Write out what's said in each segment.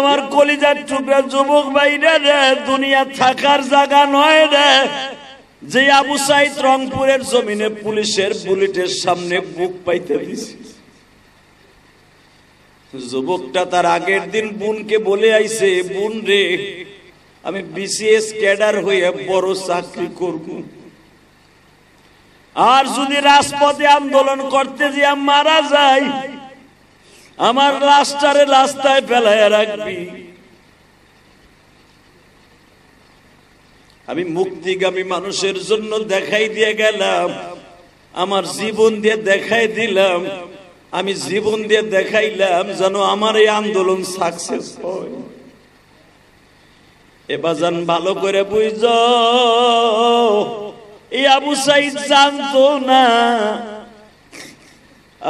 আমার কলিজার টুকরা যুবক বাইরে রে দুনিয়া থাকার জায়গা নয় রে যে আবু সাইদ রংপুরের জমিনে পুলিশের বুলেটের সামনে বুক পাইতে দিছে যুবকটা তার আগের দিন বোনকে বলে আইছে বোন রে আমি বিসিএস ক্যাডার হয়ে বড় চাকরি করব আর যদি রাজপথে আন্দোলন করতে যে মারা যায় আমার রাস্তারে রাস্তায় ফেলাই রাখবি আমি মুক্তিগামী মানুষের জন্য দেখাই দিয়ে গেলাম আমার জীবন দিয়ে দেখাই দিলাম আমি জীবন দিয়ে দেখাইলাম যেন আমার এই আন্দোলন সাকসেস হয় এবার যান ভালো করে বুঝ এই আবু সাইদ জানতো না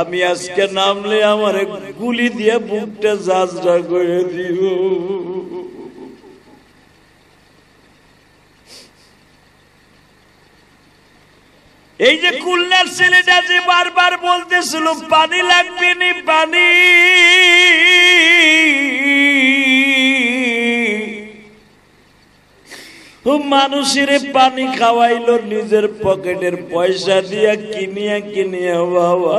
আমি আজকে নামলে আমার গুলি দিয়ে বুকটা জাজরা করে দিব এই যে কুল্লার ছেলেটা যে বারবার বলতেছিল পানি লাগবে নি পানি মানুষের পানি খাওয়াইলো নিজের পকেটের পয়সা দিয়া কিনিয়া কিনিয়া বাবা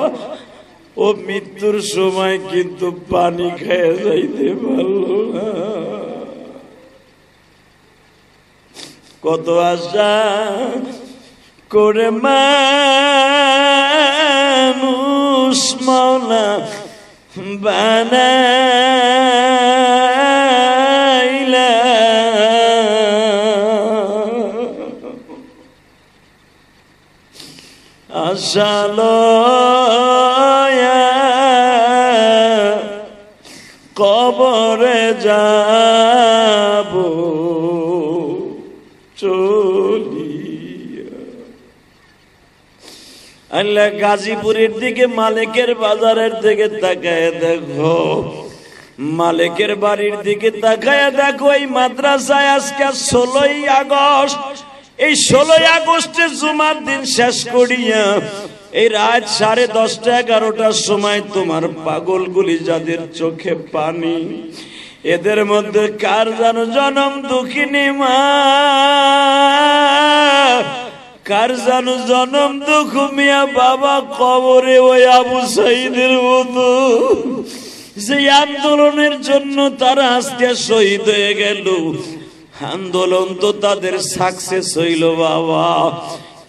ও মৃত্যুর সময় কিন্তু পানি খেয়ে যাইতে পারল না কত আশা করে মানুষ মাওলা বানাইলা আশালো গাজীপুরের দিকে মালিকের বাজারের দিকে তাকায় দেখো মালিকের বাড়ির দিকে তাকায় দেখো এই মাদ্রাসায় আজকে ষোলোই আগস্ট এই ষোলোই আগস্টে জুমার দিন শেষ করিয়া এই রাত সাড়ে দশটা এগারোটার সময় তোমার পাগলগুলি যাদের চোখে পানি এদের মধ্যে কার জানো জনম দুঃখিনী মা কার জানো জনম দুঃখ মিয়া বাবা কবরে ওই আবু সাইদের মতো যে আন্দোলনের জন্য তারা আজকে শহীদ হয়ে গেল আন্দোলন তো তাদের সাকসেস হইল বাবা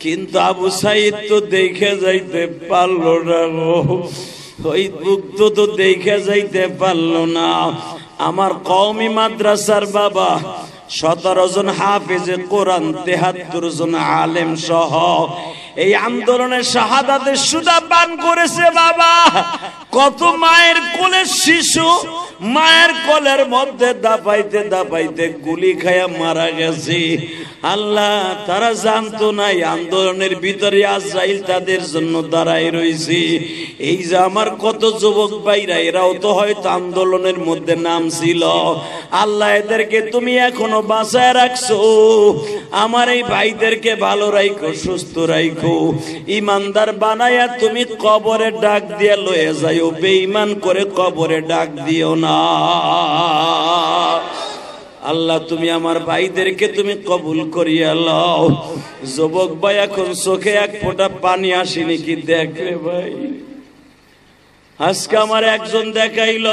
কিন্তু আবু সাইদ তো দেখে যাইতে পারলো না ওই মুগ্ধ তো দেখে যাইতে পারলো না আমার কওমি মাদ্রাসার বাবা সতেরো জন হাফিজ কোরআন তেহাত্তর জন আলেম সহ এই আন্দোলনের শাহাদাতে সুদা পান করেছে বাবা কত মায়ের কোলের শিশু মায়ের কোলের মধ্যে দাপাইতে দাপাইতে গুলি খায়া মারা গেছে আল্লাহ তারা জানতো না এই আন্দোলনের ভিতরে আজরাইল তাদের জন্য দাঁড়াই রয়েছে এই যে আমার কত যুবক ভাইরা এরাও তো হয়তো আন্দোলনের মধ্যে নাম ছিল আল্লাহ এদেরকে তুমি এখনো বাঁচায় রাখছো আমার এই ভাইদেরকে ভালো রাইখো সুস্থ রাখো রাখো ইমানদার বানায়া তুমি কবরে ডাক দিয়ে লয়ে যাইও বেঈমান করে কবরে ডাক দিও না আল্লাহ তুমি আমার ভাইদেরকে তুমি কবুল করিয়া লও যুবক ভাই এখন চোখে এক ফোঁটা পানি আসেনি কি দেখে ভাই আজকে আমার একজন দেখাইল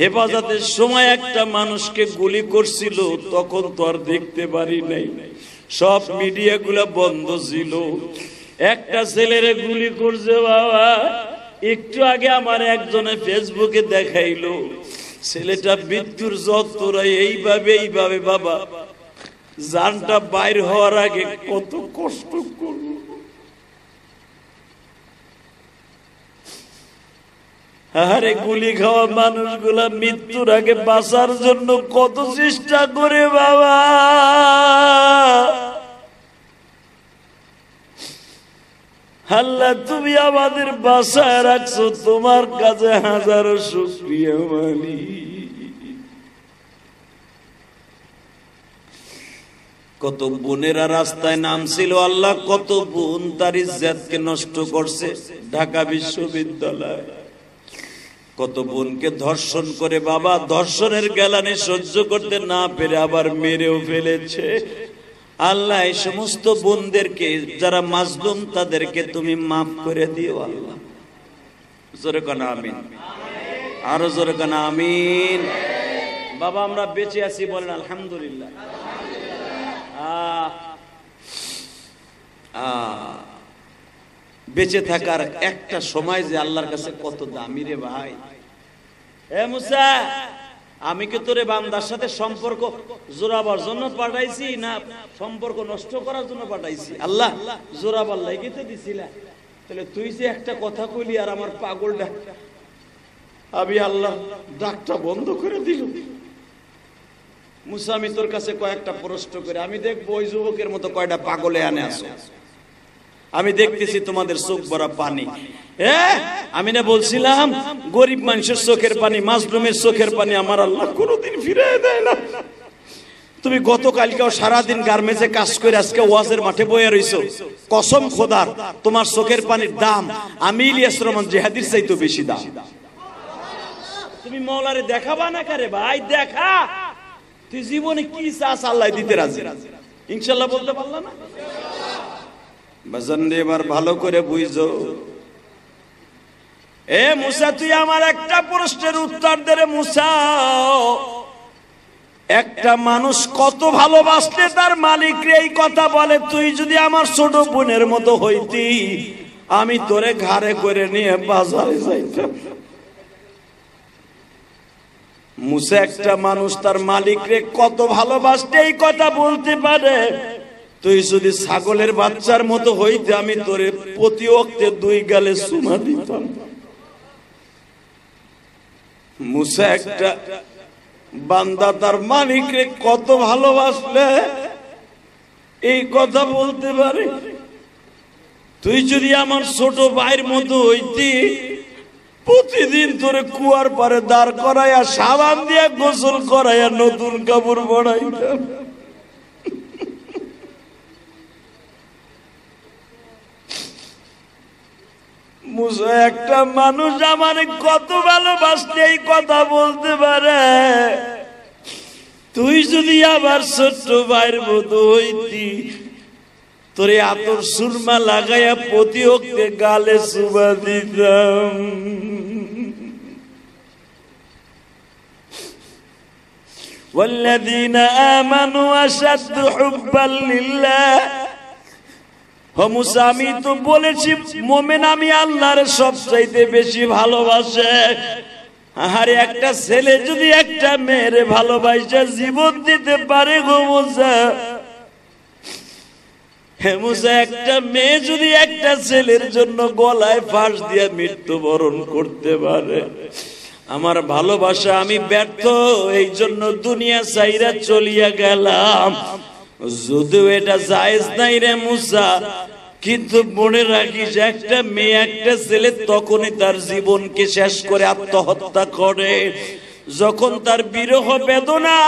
হেফাজতের সময় একটা মানুষকে গুলি করছিল তখন তো আর দেখতে পারি নাই সব মিডিয়াগুলো বন্ধ ছিল একটা ছেলের গুলি করছে বাবা একটু আগে আমার একজনে ফেসবুকে দেখাইলো ছেলেটা মৃত্যুর যত্ন এইভাবে এইভাবে বাবা জানটা বাইর হওয়ার আগে কত কষ্ট করল আরে গুলি খাওয়া মানুষগুলা মৃত্যুর আগে বাঁচার জন্য কত চেষ্টা করে বাবা আল্লাহ তুমি আমাদের বাসায় রাখছো তোমার কাছে হাজারো সুপ্রিয় মানি কত বোনেরা রাস্তায় নামছিল আল্লাহ কত বোন তার ইজ্জাতকে নষ্ট করছে ঢাকা বিশ্ববিদ্যালয় কত বোনকে ধর্ষণ করে বাবা ধর্ষণের গেলানি সহ্য করতে না পেরে আবার মেরেও ফেলেছে আল্লাহ এই সমস্ত বোনদেরকে যারা মাজলুম তাদেরকে তুমি মাফ করে দিও আল্লাহ জোরে কানা আমিন আরো জোরে কানা আমিন বাবা আমরা বেঁচে আছি বলেন আলহামদুলিল্লাহ বেঁচে থাকার একটা সময় যে আল্লাহর কাছে কত দামি রে ভাই এ মুসা আমি কি তোরে বান্দার সাথে সম্পর্ক জোরাবার জন্য পাঠাইছি না সম্পর্ক নষ্ট করার জন্য পাঠাইছি আল্লাহ জোরাবার লাগি তো দিছিলা তাহলে তুই যে একটা কথা কইলি আর আমার পাগল ডাক আমি আল্লাহ ডাকটা বন্ধ করে দিল মুসা আমি তোর কাছে কয়েকটা প্রশ্ন করে আমি দেখবো ওই যুবকের মতো কয়টা পাগলে আনে আসো আমি দেখতেছি তোমাদের চোখ ভরা পানি আমি না বলছিলাম গরিব মানুষের চোখের পানি মাসরুমের চোখের পানি আমার আল্লাহ কোনোদিন ফিরে দেয় না তুমি গতকালকেও সারাদিন গার্মেজে কাজ করে আজকে ওয়াজের মাঠে বয়ে রইছো কসম খোদার তোমার চোখের পানির দাম আমি ইলিয়াস রহমান জেহাদির চাইতো বেশি দাম তুমি মৌলারে দেখাবা না কারে ভাই দেখা তুই জীবনে কি চাষ আল্লাহ দিতে রাজি ইনশাল্লাহ বলতে পারলাম না বাজানরে এবার ভালো করে বুঝো এ মুসা তুই আমার একটা প্রশ্নের উত্তর দে রে মুসা একটা মানুষ কত ভালোবাসলে তার মালিক এই কথা বলে তুই যদি আমার ছোট বোনের মতো হইতি আমি তোরে ঘাড়ে করে নিয়ে বাজারে যাইতাম মুসা একটা মানুষ তার রে কত ভালোবাসতে এই কথা বলতে পারে তুই যদি ছাগলের বাচ্চার মতো হইতে আমি তোরে প্রতি অক্টে দুই গালে সুমা দিতাম মুসা একটা বান্দা তার মালিককে কত ভালোবাসলে এই কথা বলতে পারে তুই যদি আমার ছোট ভাইয়ের মতো হইতি প্রতিদিন তোরে কুয়ার পারে দাঁড় করাইয়া সাবান দিয়া গোসল করাইয়া নতুন কাপড় বড়াইতাম একটা মানুষ আমার কত ভালোবাসলে এই কথা বলতে পারে তুই যদি আবার ছোট্ট ভাইয়ের মতো হইতি তোরে আতর সুরমা লাগাইয়া প্রতিহকে গালে সুবা দিতাম والذين آمنوا أشد حبا لله আমি তো বলেছি মোমেন আমি আল্লাহর সবচাইতে বেশি ভালোবাসে একটা ছেলে যদি একটা মেয়ের জীবন দিতে পারে একটা মেয়ে যদি একটা ছেলের জন্য গলায় ফাঁস দিয়ে মৃত্যুবরণ করতে পারে আমার ভালোবাসা আমি ব্যর্থ এই জন্য দুনিয়া চাইরা চলিয়া গেলাম যদিও এটা জায়েজ নাই রে মুসা কিন্তু মনে রাখিস একটা মেয়ে একটা ছেলে তখনই তার জীবনকে শেষ করে আত্মহত্যা করে যখন তার বিরহ বেদনা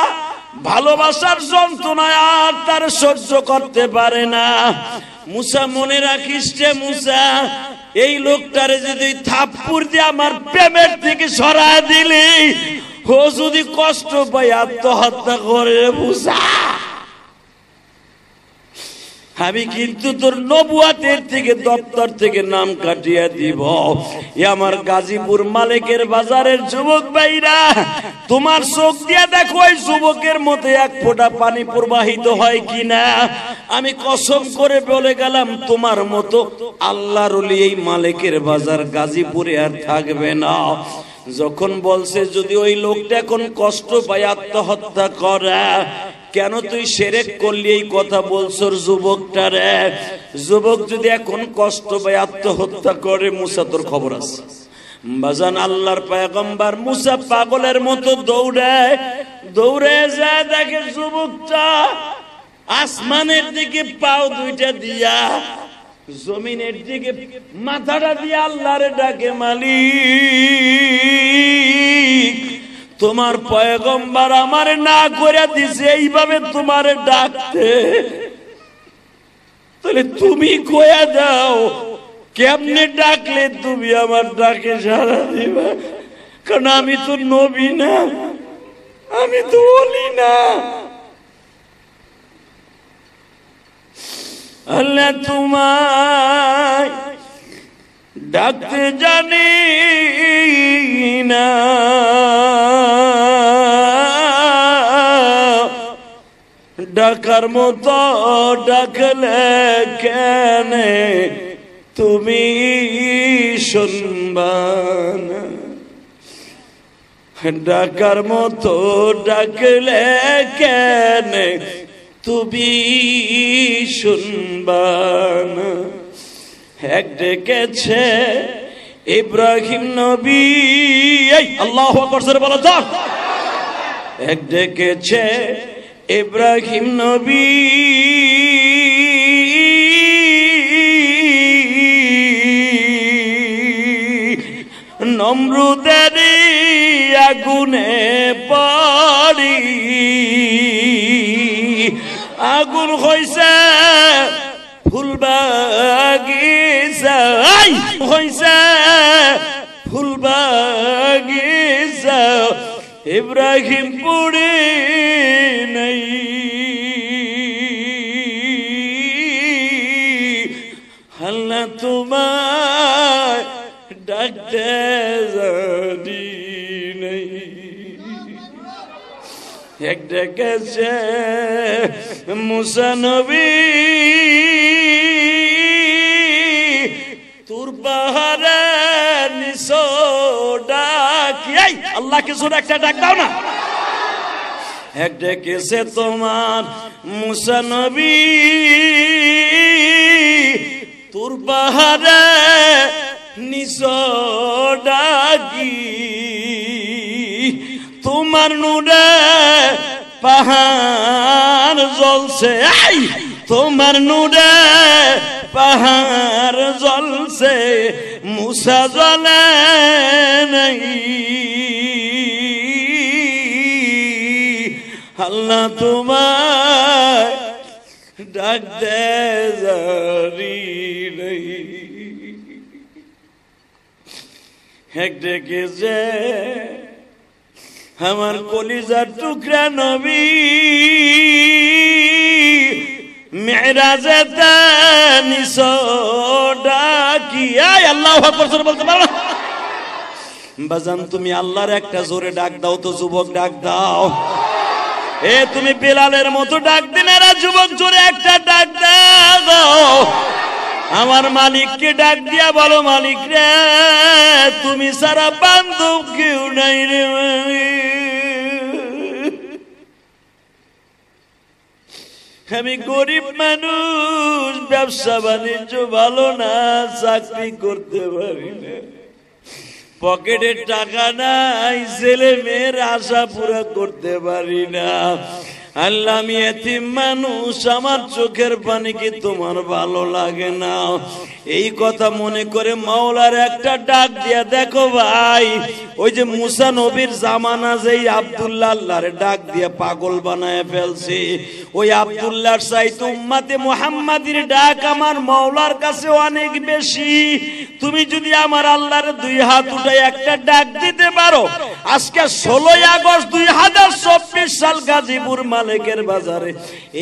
ভালোবাসার যন্ত্রণায় আর তার সহ্য করতে পারে না মুসা মনে রাখিস রে মুসা এই লোকটারে যদি থাপ্পুর দিয়ে আমার প্রেমের থেকে সরা দিলি ও যদি কষ্ট পাই আত্মহত্যা করে মুসা আমি কিন্তু তোর নবুয়াতের থেকে দপ্তর থেকে নাম কাটিয়ে দিব এ আমার গাজীপুর মালিকের বাজারের যুবক ভাইরা তোমার চোখ দিয়ে দেখো ওই যুবকের মতো এক ফোঁটা পানি প্রবাহিত হয় কিনা আমি কসম করে বলে গেলাম তোমার মতো আল্লাহর এই মালিকের বাজার গাজীপুরে আর থাকবে না যখন বলছে যদি ওই লোকটা এখন কষ্ট পায় আত্মহত্যা করে কেন তুই সেরেক করলি এই কথা বলছোর যুবকটার যুবক যদি এখন কষ্ট পায় আত্মহত্যা করে মুসা তোর খবর আছে বাজান আল্লাহর পায়গম্বার মুসা পাগলের মতো দৌড়ায় দৌড়ে যায় দেখে যুবকটা আসমানের দিকে পাও দুইটা দিয়া জমিনের দিকে মাথাটা দিয়ে আল্লাহরে ডাকে মালিক তোমার পয়গম্বার আমার না করে দিছে এইভাবে তোমার ডাকতে তাহলে তুমি কয়া দাও কেমনে ডাকলে তুমি আমার ডাকে সারা দিবা কারণ আমি তো নবী না আমি তো বলি না আল্লাহ তোমার ডাকতে জানি না ডাকার মতো ডাকলে কেনে তুমি শুনবান ডাকার মতো ডাকলে কেন তুমি শুনবান এক ডেকেছে ইব্রাহিম নবী আল্লাহ করছে বলা যাক এক ডেকেছে ইব্রাহিম নবী নমরুদের আগুনে পড়ি আগুন হয়েছে ফুলবাগিস হয়েছে ফুলবাগিস ইব্রাহিম পড়ে নাই হাল্লা তোমার ডাকতে জানি নেই এক ডেকেছে মুসানবী তোর পাহাড়ে এই আল্লাহ জোরে একটা ডাক দাও না এক ডেকেছে তোমার মুসানবী তোর পাহারে নিস ডাকি তোমার নুরে পাহাড় জ্বলছে তোমার নুরে পাহাড় জলসে মুসা জলে নাই আল্লাহ তোমার ডাক দে জারি নেই এক ডেকে যে আমার কলিজার টুকরা নবী ডাকিয়া আল্লাহ বাজান তুমি আল্লাহর একটা জোরে ডাক দাও তো যুবক ডাক দাও এ তুমি বিলালের মতো ডাক দিন যুবক জোরে একটা ডাক দাও আমার মালিককে ডাক দিয়া বলো মালিক রে তুমি সারা বান্ধব কেউ নাই রে আমি গরিব মানুষ ব্যবসা বাণিজ্য ভালো না চাকরি করতে পারি না পকেটে টাকা নাই ছেলে মেয়ের আশা পুরা করতে পারি না আল্লাহ আমি মানুষ আমার চোখের পানি কি তোমার ভালো লাগে না এই কথা মনে করে মাওলার একটা ডাক দিয়া দেখো ভাই ওই যে মুসা নবীর জামানা আল্লাহর ডাক দিয়া পাগল বানায় ফেলছে ওই আবদুল্লাহর চাইতে উম্মাতে মোহাম্মাদির ডাক আমার মাওলার কাছে অনেক বেশি তুমি যদি আমার আল্লাহর দুই হাত উঠে একটা ডাক দিতে পারো আজকে ষোলোই আগস্ট দুই হাজার চব্বিশ সাল গাজীপুর মা মালিকের বাজারে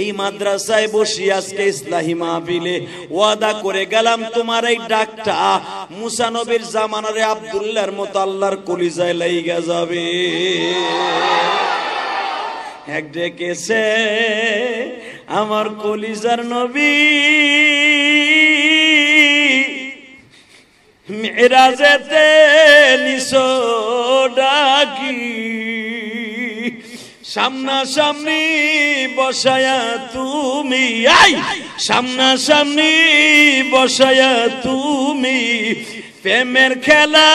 এই মাদ্রাসায় বসি আজকে ইসলাহি মাহফিলে ওয়াদা করে গেলাম তোমার এই ডাকটা নবীর জামানারে আব্দুল্লাহর মতো আল্লাহর কলিজায় লাইগা যাবে এক ডেকেছে আমার কলিজার নবী মেরাজেতে নিশো ডাকি সামনা সামনি বসায়া তুমি আই সামনাসামনি বসায়া তুমি প্রেমের খেলা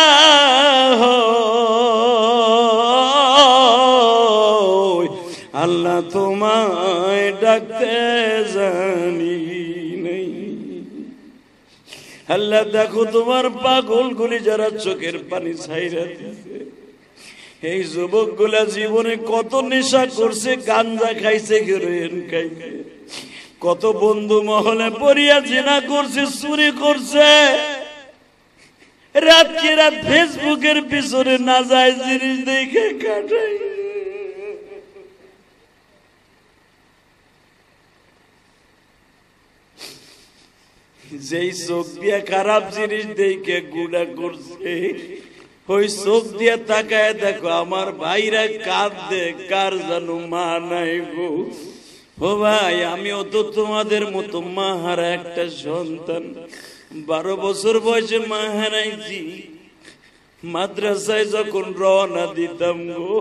আল্লাহ তোমায় ডাকতে জানি নেই আল্লাহ দেখো তোমার পাগল গুলি যারা চোখের পানি ছাইরা এই যুবক গুলা জীবনে কত নেশা করছে গাঞ্জা খাইছে খাই কত বন্ধু মহলে পড়িয়া জেনা করছে চুরি করছে রাতকে রাত ফেসবুকের পিছনে না যায় জিনিস দেখে কাটাই যেই চোখ দিয়ে খারাপ জিনিস দেখে গুণা করছে ওই চোখ দিয়ে তাকায় দেখো আমার ভাইরা কাঁদে কার জানো মা নাই গো ও ভাই আমিও তো তোমাদের মতো মা হারা একটা সন্তান বারো বছর বয়সে মা হারাইছি মাদ্রাসায় যখন রওনা দিতাম গো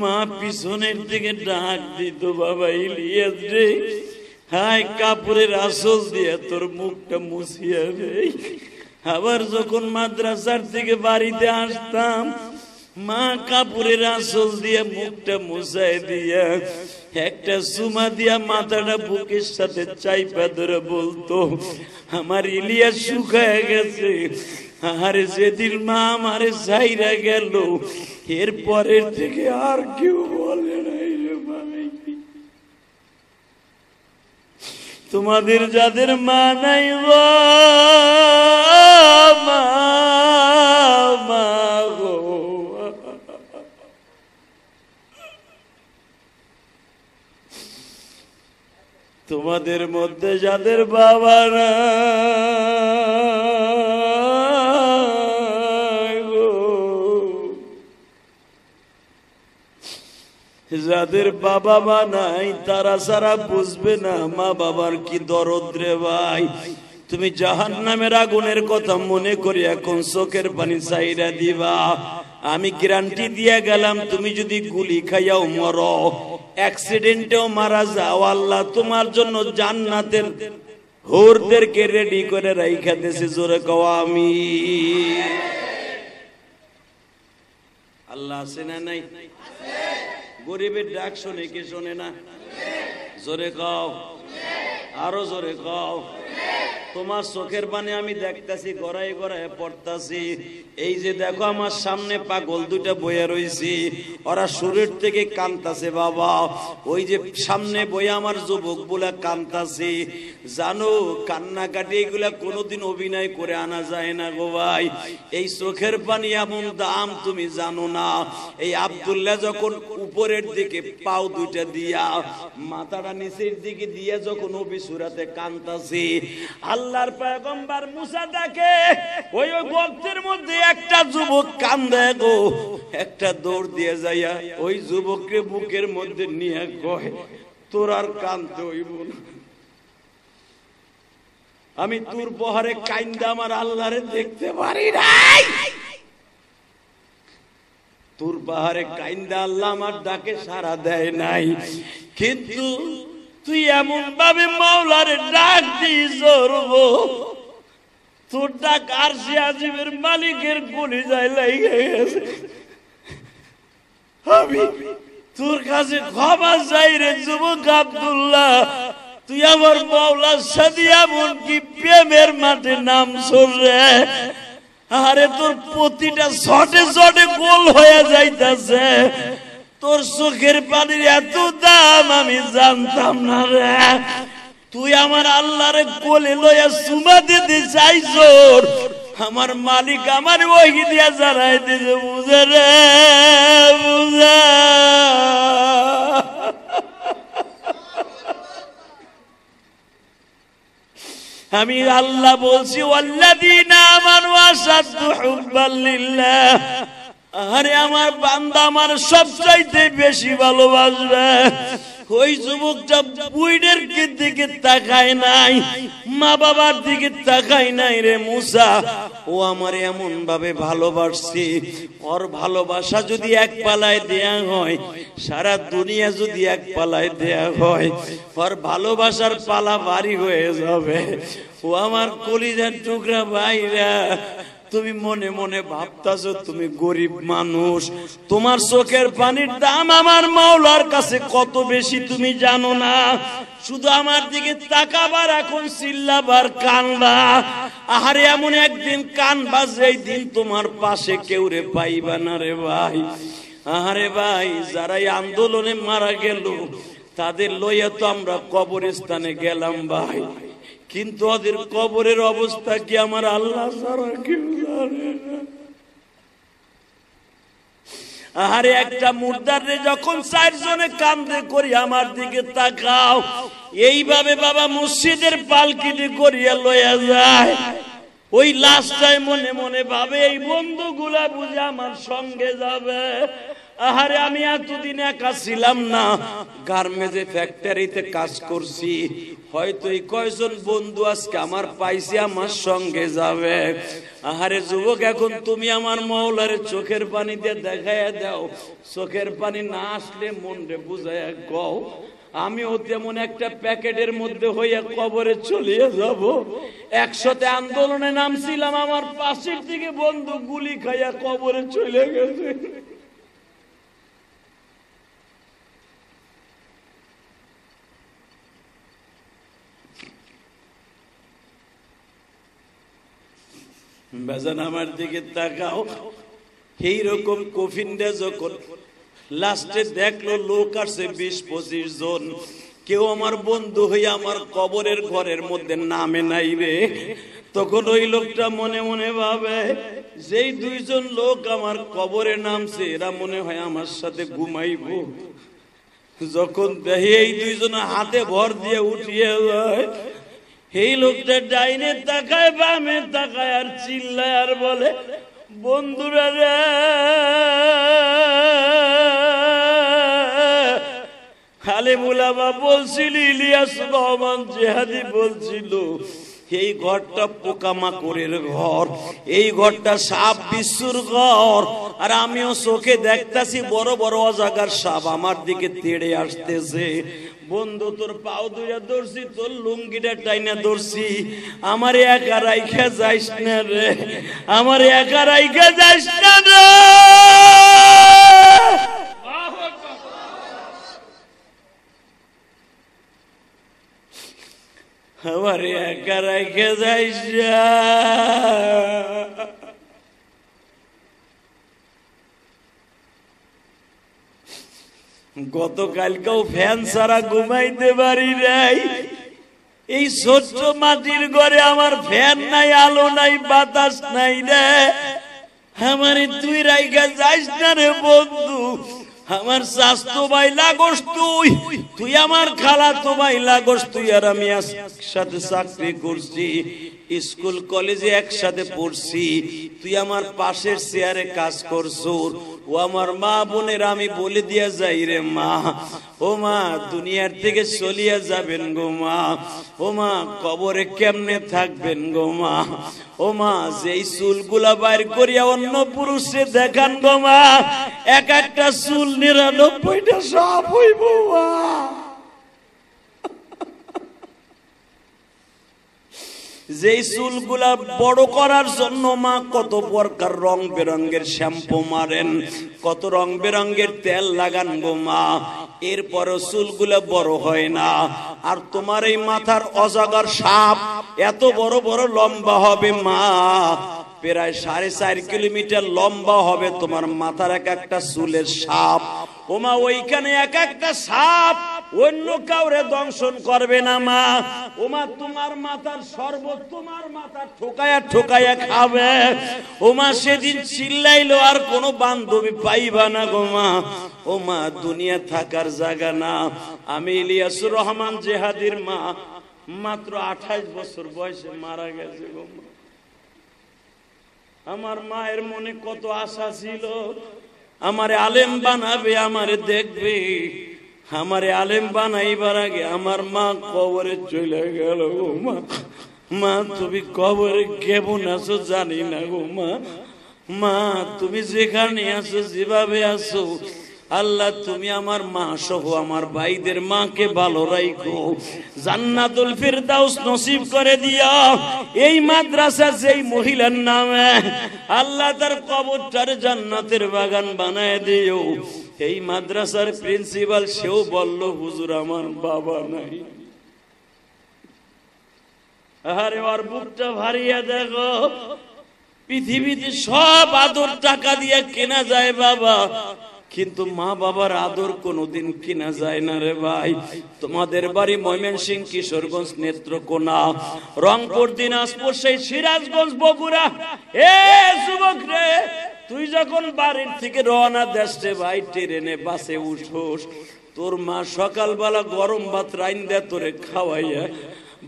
মা পিছনের দিকে ডাক দিত বাবা ইলিয়াস রে হায় কাপড়ের আসল দিয়ে তোর মুখটা মুছিয়া রে আবার যখন মাদ্রাসার থেকে বাড়িতে আসতাম মা কাপুরের আসল দিয়ে মুখটা মুছাই দিয়া একটা সুমা দিয়া মাথাটা বুকের সাথে চাইপা ধরে বলতো আমার ইলিয়া শুকায় গেছে আরে যেদিন মা আমারে সাইরা গেল এরপরের থেকে আর কেউ বলে তোমাদের যাদের মা নাই তোমাদের মধ্যে যাদের বাবা না যাদের বাবা মা নাই তারা সারা বুঝবে না মা বাবার কি দরদ রে ভাই তুমি জাহান নামের আগুনের কথা মনে করি এখন চোখের পানি চাইরা দিবা আমি গ্যারান্টি দিয়ে গেলাম তুমি যদি গুলি খাইয়াও মর অ্যাক্সিডেন্টেও মারা যাও আল্লাহ তোমার জন্য জান্নাতের হোরদেরকে রেডি করে রাইখা দেশে জোরে কও আমি আল্লাহ আছে না নাই আছে গরিবের ডাক শোনে কে শোনে না জোরে কও আরো জোরে কও তোমার চোখের পানি আমি দেখতেছি গড়াই গড়াই পড়তাছি এই যে দেখো আমার সামনে পাগল দুটা বইয়া রয়েছি ওরা শরীর থেকে কান্তাছে বাবা ওই যে সামনে বইয়া আমার যুবক বলে কান্তাছে জানো কান্নাকাটি এগুলা কোনোদিন অভিনয় করে আনা যায় না গো ভাই এই চোখের পানি এমন দাম তুমি জানো না এই আবদুল্লাহ যখন উপরের দিকে পাও দুইটা দিয়া মাথাটা নিচের দিকে দিয়া যখন অভিসুরাতে কান্তাছে আল্লাহর পয়গম্বর মুসা ডাকে ওই ওই গর্তের মধ্যে একটা যুবক কান্দে গো একটা দৌড় দিয়ে যাইয়া ওই যুবককে বুকের মধ্যে নিয়ে কয় তোর আর কান্দতে হইব না আমি তোর বহারে কাইন্দা আমার আল্লাহরে দেখতে পারি নাই তোর পাহাড়ে কাইন্দা আল্লাহ আমার ডাকে সারা দেয় নাই কিন্তু তুই এমন ভাবে মাওলার ডাক দিয়ে জরব তোর ডাক আর সে আজিবের মালিকের গলি যায় লাগে গেছে আমি তোর কাছে ক্ষমা যাই রে যুবক আবদুল্লাহ তুই আমার মাওলার সাথে এমন কি প্রেমের মাঠে নাম রে আরে তোর প্রতিটা ছটে ছটে গোল হয়ে যাইতাছে তোর চোখের পানির এত দাম আমি জানতাম না রে তুই আমার আল্লাহরে কোলে লইয়া সুমা দিতে চাইছ আমার মালিক আমার ওই দিয়া জানাই দিছে বুঝে রে আমি আল্লাহ বলছি আল্লাহ দিন আমার আসাদ আরে আমার বান্দা আমার সবচাইতে বেশি ভালোবাসবে ওই যুবকটা বুইডের দিকে তাকায় নাই মা বাবার দিকে তাকায় নাই রে মুসা ও আমার এমন ভাবে ভালোবাসছি ওর ভালোবাসা যদি এক পালায় দেয়া হয় সারা দুনিয়া যদি এক পালায় দেয়া হয় ওর ভালোবাসার পালা ভারী হয়ে যাবে ও আমার কলিজার টুকরা বাইরা তুমি মনে মনে ভাবতাছো তুমি গরিব মানুষ তোমার চোখের পানির দাম আমার মাওলার কাছে কত বেশি তুমি জানো না শুধু আমার দিকে তাকাবার এখন চিল্লাবার কান্দা আহারে এমন একদিন কানবা যেই দিন তোমার পাশে কেউ রে পাইবা না রে ভাই আহারে ভাই যারা আন্দোলনে মারা গেল তাদের লইয়া তো আমরা কবরস্থানে গেলাম ভাই কিন্তু ওদের কবরের অবস্থা কি আমার আল্লাহ সারা কেউ জানে না আহারে একটা মুর্দারে যখন চারজনে কান্দে করি আমার দিকে তাকাও এইভাবে বাবা মসজিদের পালকিটি করিয়া লইয়া যায় ওই লাশটায় মনে মনে ভাবে এই বন্ধুগুলা বুঝে আমার সঙ্গে যাবে আহারে আমি এতদিন একা ছিলাম না গার্মেজে ফ্যাক্টরিতে কাজ করছি হয়তো এই কয়জন বন্ধু আজকে আমার পাইছে আমার সঙ্গে যাবে আহারে যুবক এখন তুমি আমার মৌলার চোখের পানি দিয়ে দেখাইয়া দাও চোখের পানি না আসলে মনরে বুঝাইয়া গও ও তেমন একটা প্যাকেটের মধ্যে হইয়া কবরে চলিয়ে যাব একসাথে আন্দোলনে নামছিলাম আমার পাশের থেকে বন্ধু গুলি খাইয়া কবরে চলে গেছে বেজান আমার দিকে তাকাও রকম কফিনটা যখন লাস্টে দেখলো লোক আসছে বিশ পঁচিশ জন কেউ আমার বন্ধু হয়ে আমার কবরের ঘরের মধ্যে নামে নাই রে তখন ওই লোকটা মনে মনে ভাবে যেই দুইজন লোক আমার কবরে নামছে এরা মনে হয় আমার সাথে ঘুমাইব যখন দেহে এই দুইজন হাতে ভর দিয়ে উঠিয়ে যায় এই লোকটা ডাইনে তাকায় বামে তাকায় আর চিল্লায় আর বলে বন্ধুরা রে খালে মুলাবা বলছিল ইলিয়াস রহমান জেহাদি বলছিল এই ঘরটা পোকামাকড়ের ঘর এই ঘরটা সাপ বিশ্বর ঘর আর আমিও চোখে দেখতেছি বড় বড় অজাগার সাপ আমার দিকে তেড়ে আসতেছে বন্ধু তোর পাও দুইয়া ধরছি তোর লুঙ্গিটা টাইনা ধরছি আমার একা রাইখা যাইস না রে আমার একা রাইখা যাইস না রে আমার একা রাইখা যাইস গতকালকেও ফ্যান সারা ঘুমাইতে পারি নাই এই সহ্য মাটির ঘরে আমার ফ্যান নাই আলো নাই বাতাস নাই রে আমার তুই রাইখা যাইস না রে বন্ধু আমার স্বাস্থ্য ভাই লাগোস তুই তুই আমার খালা তো ভাই লাগোস তুই আর আমি একসাথে চাকরি করছি স্কুল কলেজে একসাথে পড়ছি তুই আমার পাশের চেয়ারে কাজ করছো ও আমার মা বোনের আমি বলে দিয়া যাই রে মা ও মা দুনিয়ার থেকে চলিয়া যাবেন গো মা ও মা কবরে কেমনে থাকবেন গো মা ও মা যেই চুলগুলা বাইর করিয়া অন্য পুরুষে দেখান গো মা এক একটা চুল নিরানব্বইটা সব হইব মা যেই চুলগুলা বড় করার জন্য মা কত প্রকার রং বেরঙ্গের শ্যাম্পু মারেন কত রং বেরঙ্গের তেল লাগান গো মা এরপরও চুলগুলা বড় হয় না আর তোমার এই মাথার অজাগর সাপ এত বড় বড় লম্বা হবে মা প্রায় সাড়ে চার কিলোমিটার লম্বা হবে তোমার মাথার এক একটা চুলের সাপ ওমা ওইখানে এক একটা সাপ অন্য কাউরে দংশন করবে না মা ওমা তোমার মাথার সর্ব তোমার মাথা ঠোকায়া ঠোকায়া খাবে ওমা সেদিন চিল্লাইলো আর কোনো বান্ধবী পাইবা না গো মা ওমা দুনিয়া থাকার জায়গা না আমি ইলিয়াসুর রহমান জেহাদির মা মাত্র আঠাশ বছর বয়সে মারা গেছে গো মা আমার মায়ের মনে কত আশা ছিল আমারে আলেম বানাবে আমারে দেখবে আমারে আলেম বানাইবার আগে আমার মা কবরে চলে গেল গো মা মা তুমি কবরে কেমন আছো জানি না গো মা মা তুমি যেখানে আছো যেভাবে আছো আল্লাহ তুমি আমার মা সহ আমার ভাইদের মাকে ভালো রাইখো জান্নাতুল ফিরদাউস নসিব করে দিয়া এই মাদ্রাসা যেই মহিলার নামে আল্লাহ তার কবরটার জান্নাতের বাগান বানায় দিও এই মাদ্রাসার প্রিন্সিপাল সেও বলল হুজুর আমার বাবা নাই আরে ওর বুকটা ভারিয়া দেখো পৃথিবীতে সব আদর টাকা দিয়ে কেনা যায় বাবা কিন্তু মা বাবার আদর কোনোদিন কিনা যায় না রে ভাই তোমাদের বাড়ি ময়মনসিং কিশোরগঞ্জ নেত্রকোনা রংপুর দিনাজপুর সেই সিরাজগঞ্জ বগুড়া এ যুবক রে তুই যখন বাড়ির থেকে রওনা দেশ রে ভাই ট্রেনে বাসে উঠোস তোর মা সকালবেলা গরম ভাত রাইন দে তোরে খাওয়াইয়া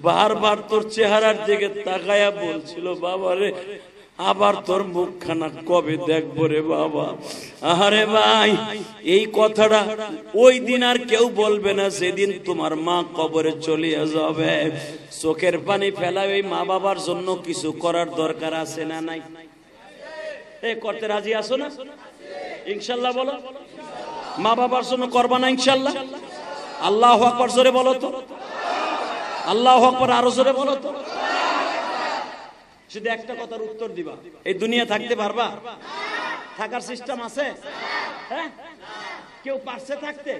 বারবার তোর চেহারার দিকে তাকায়া বলছিল বাবা রে আবার তোর মুখখানা কবে দেখবো রে বাবা আহারে ভাই এই কথাটা ওই দিন আর কেউ বলবে না সেদিন তোমার মা কবরে চলিয়ে যাবে চোখের পানি ফেলা ওই মা বাবার জন্য কিছু করার দরকার আছে না নাই এ করতে রাজি আসো না ইনশাল্লাহ বলো মা বাবার জন্য করবা না ইনশাল্লাহ আল্লাহ আকবর জোরে বলো তো আল্লাহ আকবর আরো জোরে বলো তো শুধু একটা কথার উত্তর দিবা এই দুনিয়া থাকতে পারবা থাকার সিস্টেম আছে হ্যাঁ কেউ পারছে থাকতে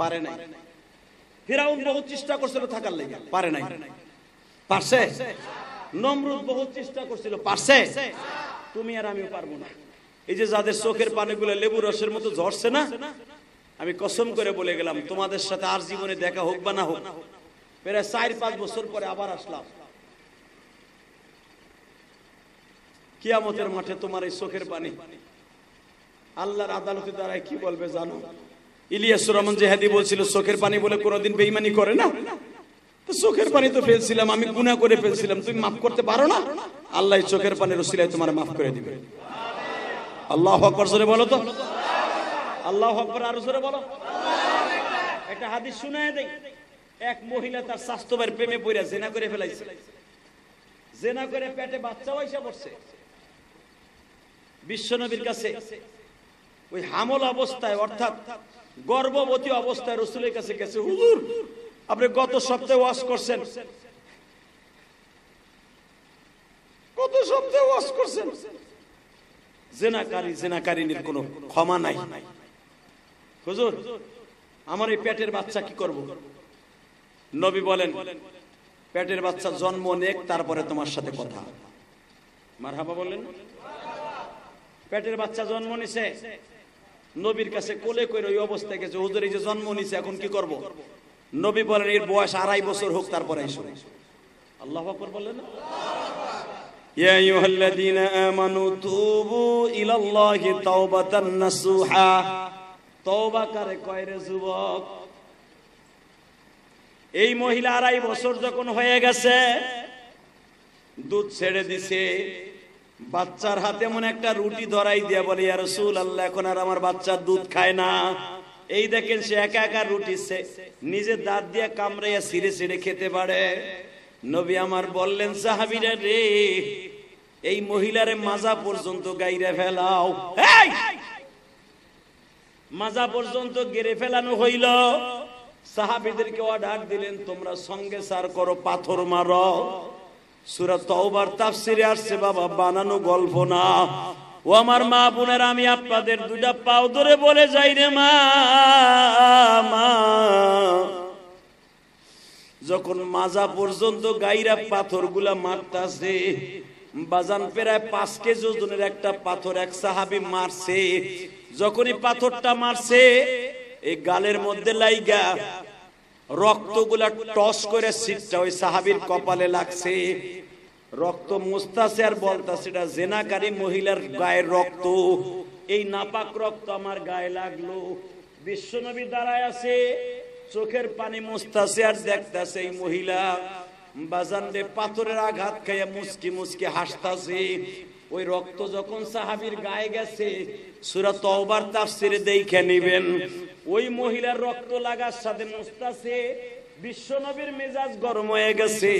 পারে নাই ফিরাউন বহু চেষ্টা করছিল থাকার লেগে পারে নাই পারছে নমরুদ বহু চেষ্টা করছিল পারছে তুমি আর আমিও পারবো না এই যে যাদের চোখের পানিগুলো লেবু রসের মতো ঝরছে না আমি কসম করে বলে গেলাম তোমাদের সাথে আর জীবনে দেখা হোক বা না হোক প্রায় চার পাঁচ বছর পরে আবার আসলাম কিয়ামতের মাঠে তোমার এই চোখের পানি আল্লাহর আদালতে দাঁড়ায় কি বলবে জানো ইলিয়াস রহমান জেহাদি বলছিল চোখের পানি বলে কোনোদিন বেইমানি করে না চোখের পানি তো ফেলছিলাম আমি গুণা করে ফেলছিলাম তুমি মাফ করতে পারো না আল্লাহ চোখের পানি রসিলায় তোমার মাফ করে দিবে আল্লাহ হকর জোরে বলো তো আল্লাহ হকর আরো জোরে বলো একটা হাদিস শুনে দেয় এক মহিলা তার স্বাস্থ্যবের প্রেমে পড়ে জেনা করে ফেলাইছে জেনা করে পেটে বাচ্চা পয়সা পড়ছে বিশ্বনবীর কাছে ওই হামল অবস্থায় অর্থাৎ গর্ভবতী অবস্থায় রসুলের কাছে গেছে হুজুর আপনি গত সপ্তাহে ওয়াশ করছেন কত সপ্তাহে ওয়াশ করছেন জেনাকারী জেনাকারিনীর কোনো ক্ষমা নাই হুজুর আমার এই পেটের বাচ্চা কি করব নবী বলেন পেটের বাচ্চা জন্ম নেক তারপরে তোমার সাথে কথা মারহাবা বললেন পেটের বাচ্চা জন্ম নিছে নবীর কাছে কোলে করে ওই অবস্থা গেছে হুজুর এই যে জন্ম নিছে এখন কি করব। নবী বলেন এর বয়স আড়াই বছর হোক তারপরে আইসো আল্লাহ আকবর বলেন يا أيها الذين آمنوا توبوا إلى الله توبة نصوحا তওবা করে কয় রে যুবক এই মহিলা আড়াই বছর যখন হয়ে গেছে দুধ ছেড়ে দিছে বাচ্চার হাতে মনে একটা রুটি ধরাই দিয়া বলে ইয়ার রসুল আল্লাহ এখন আর আমার বাচ্চা দুধ খায় না এই দেখেন সে একা একা রুটি সে নিজে দাঁত দিয়া কামড়াইয়া সিঁড়ে সিঁড়ে খেতে পারে নবী আমার বললেন সাহাবিরা রে এই মহিলারে মাজা পর্যন্ত গাইরে ফেলাও মাজা পর্যন্ত গেড়ে ফেলানো হইল সাহাবিদেরকে অর্ডার দিলেন তোমরা সঙ্গে সার করো পাথর মারো সুরা তওবার তাফসিরে আসছে বাবা বানানো গল্প না ও আমার মা বোনেরা আমি আপনাদের দুইটা পাও ধরে বলে যাই রে মা মা যখন মাজা পর্যন্ত গাইরা পাথরগুলা মারতাছে বাজান প্রায় পাঁচ কেজি ওজনের একটা পাথর এক সাহাবি মারছে যখনই পাথরটা মারছে এই গালের মধ্যে লাইগা রক্তগুলা টস করে সিটটা ওই সাহাবির কপালে লাগছে রক্ত মুস্তাসে আর বলতা সেটা জেনাকারী মহিলার গায়ের রক্ত এই নাপাক রক্ত আমার গায়ে লাগলো বিশ্বনবী দাঁড়ায় আছে চোখের পানি মুস্তাসে আর দেখতাছে এই মহিলা বাজান পাথরের আঘাত খাইয়া মুসকি মুসকি হাসতাছে ওই রক্ত যখন সাহাবির গায়ে গেছে সুরা তওবার তাফসিরে দেখে নেবেন ওই মহিলার রক্ত লাগার সাথে মুস্তাসে বিশ্বনবীর মেজাজ গরম হয়ে গেছে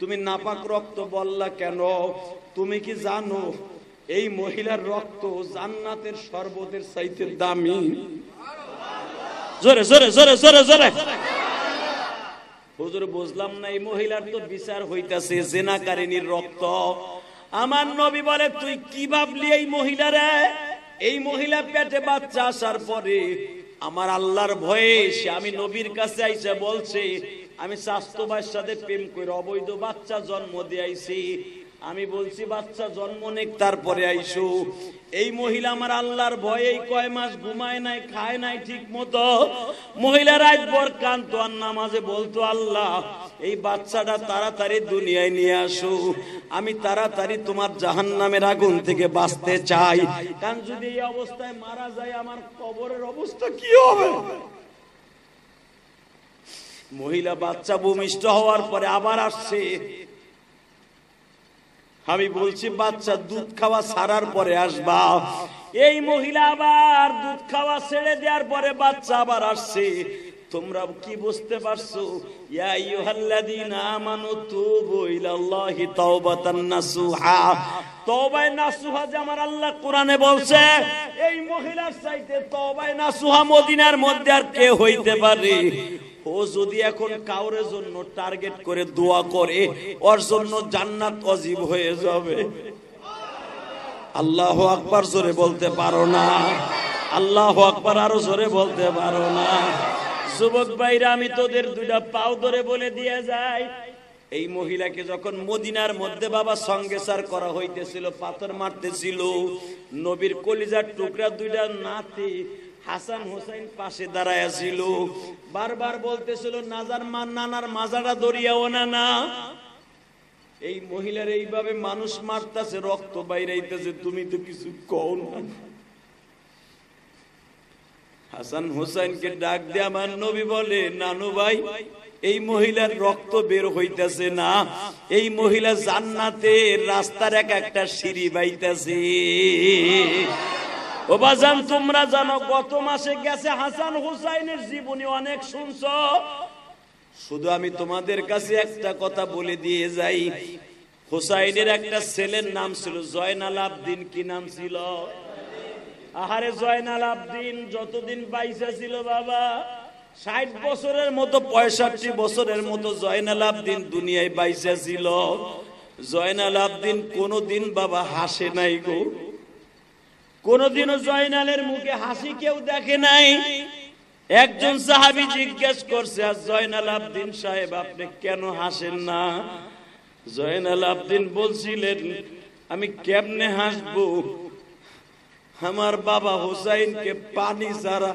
তুমি নাপাক রক্ত বললা কেন তুমি কি জানো এই মহিলার রক্ত জান্নাতের শরবতের চাইতে দামি জোরে জোরে জোরে জোরে জোরে হুজুর বুঝলাম না এই মহিলার তো বিচার হইতাছে জেনাকারিনীর রক্ত আমার নবী বলে তুই কি ভাবলি এই মহিলারা এই মহিলা পেটে বাচ্চা আসার পরে আমার আল্লাহর ভয়ে সে আমি নবীর কাছে আইসা বলছে আমি স্বাস্থ্যবাস সাথে প্রেম করে অবৈধ বাচ্চা জন্ম দিয়েছি আমি বলছি বাচ্চা জন্ম নেক তারপরে আইসো এই মহিলা আমার আল্লাহর ভয়ে কয় মাস ঘুমায় নাই খায় নাই ঠিক মতো মহিলা রাত বর কান্ত আর নামাজে বলতো আল্লাহ এই বাচ্চাটা তাড়াতাড়ি দুনিয়ায় নিয়ে আসো আমি তাড়াতাড়ি তোমার জাহান নামের আগুন থেকে বাঁচতে চাই কারণ যদি এই অবস্থায় মারা যায় আমার কবরের অবস্থা কি হবে মহিলা বাচ্চা ভূমিষ্ঠ হওয়ার পরে আবার আসছে আমি বলছি বাচ্চা দুধ খাওয়া সারার পরে আসবা এই মহিলা আবার দুধ খাওয়া ছেড়ে দেওয়ার পরে বাচ্চা আবার আসছে তোমরা কি বুঝতে পারছো ইয়া আমানু তুবু ইলাল্লাহি তাওবাতান নাসুহা নাসুহা যে আমার আল্লাহ কোরআনে বলছে এই মহিলার চাইতে নাসুহা মদিনার মধ্যে আর কে হইতে পারে ও যদি এখন কাউরের জন্য টার্গেট করে দোয়া করে ওর জন্য জান্নাত অজীব হয়ে যাবে আল্লাহ আকবার জোরে বলতে পারো না আল্লাহ আকবার আরো জোরে বলতে পারো না যুবক ভাইরা আমি তোদের দুইটা পাও ধরে বলে দিয়ে যাই এই মহিলাকে যখন মদিনার মধ্যে বাবা সার করা হইতেছিল পাথর মারতেছিল নবীর কলিজার টুকরা দুইটা নাতি হাসান হোসেন পাশে দাঁড়াইয়াছিল ছিল বারবার বলতেছিল নাজার মান নানার মাজাটা দরিয়াও না না এই মহিলার এইভাবে মানুষ মারতাছে রক্ত বাইরাইতেছে তুমি তো কিছু কও না হাসান হোসেনকে ডাক দিয়ে আমার নবী বলে নানু ভাই এই মহিলার রক্ত বের হইতেছে না এই মহিলা জান্নাতে রাস্তার এক একটা সিঁড়ি বাইতেছে ও বাজান তোমরা জানো গত মাসে গেছে হাসান হুসাইনের জীবনী অনেক শুনছ শুধু আমি তোমাদের কাছে একটা কথা বলে দিয়ে যাই হুসাইনের একটা ছেলের নাম ছিল জয়নাল আবদিন কি নাম ছিল আহারে জয়নাল আবদিন যতদিন পাইসা ছিল বাবা ষাট বছরের মতো পঁয়ষট্টি বছরের মতো জয়নাল আবদিন দুনিয়ায় পাইসা ছিল জয়নাল আবদিন কোনদিন বাবা হাসে নাই গো কোনদিনও জয়নালের মুখে হাসি কেউ দেখে নাই একজন সাহাবি জিজ্ঞেস করছে আর জয়নাল আবদিন সাহেব আপনি কেন হাসেন না জয়নাল আবদিন বলছিলেন আমি কেমনে হাসবো আমার বাবা হুসাইন কে পানি ছাড়া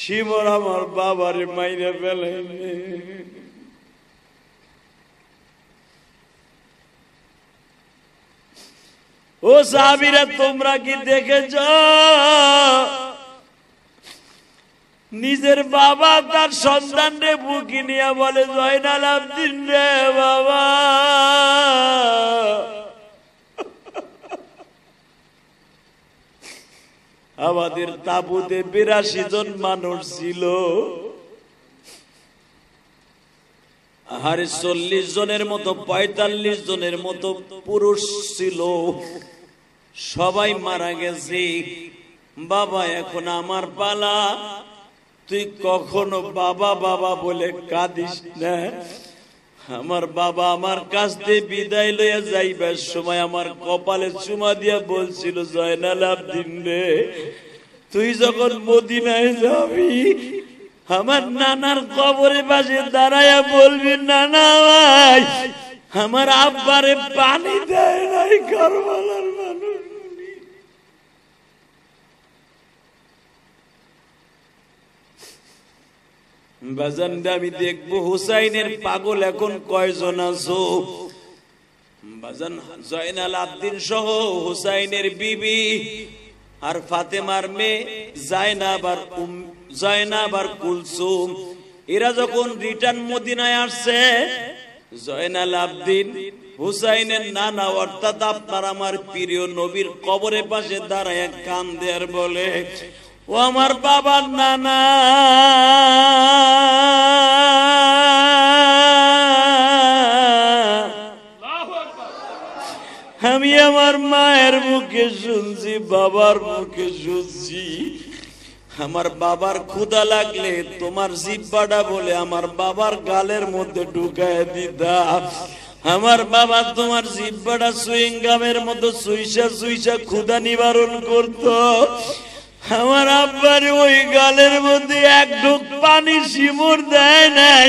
শিবর আমার বাবার মাইরে ফেলে ও সাহাবিরা তোমরা কি দেখেছ নিজের বাবা তার সন্তান রে বুকি নিয়ে বলে জয়নাল আব্দিন রে বাবা আমাদের তাবুতে বিরাশি জন মানুষ ছিল আর চল্লিশ জনের মতো পঁয়তাল্লিশ জনের মতো পুরুষ ছিল সবাই মারা গেছে বাবা এখন আমার পালা তুই কখনো বাবা বাবা বলে কাঁদিস না আমার বাবা আমার কাছ থেকে বিদায় লইয়া যাইবার সময় আমার কপালে চুমা দিয়া বলছিল জয়নাল আবদিন রে তুই যখন মদিনায় যাবি আমার নানার কবরে পাশে দাঁড়াইয়া বলবি নানা ভাই আমার আব্বারে পানি দেয় নাই কারবালার বাজানটা আমি দেখবো হুসাইনের পাগল এখন কয়জন আছো বাজান জয়নাল আব্দিন সহ হুসাইনের বিবি আর ফাতেমার মেয়ে জায়নাব আর উম জায়নাব কুলসুম এরা যখন রিটার্ন মদিনায় আসছে জয়নাল আব্দিন হুসাইনের নানা অর্থাৎ আপনার আমার প্রিয় নবীর কবরের পাশে দাঁড়ায় কান দেয়ার বলে ও আমার বাবার নানা আমি আমার মায়ের মুখে শুনছি বাবার মুখে শুনছি আমার বাবার ক্ষুদা লাগলে তোমার জিব্বাটা বলে আমার বাবার গালের মধ্যে ঢুকায় দিতা আমার বাবা তোমার জিব্বাটা সুইংগামের মতো সুইসা সুইসা ক্ষুদা নিবারণ করতো আমার আব্বার ওই গালের মধ্যে এক ঢুক পানি শিমুর দেয় নাই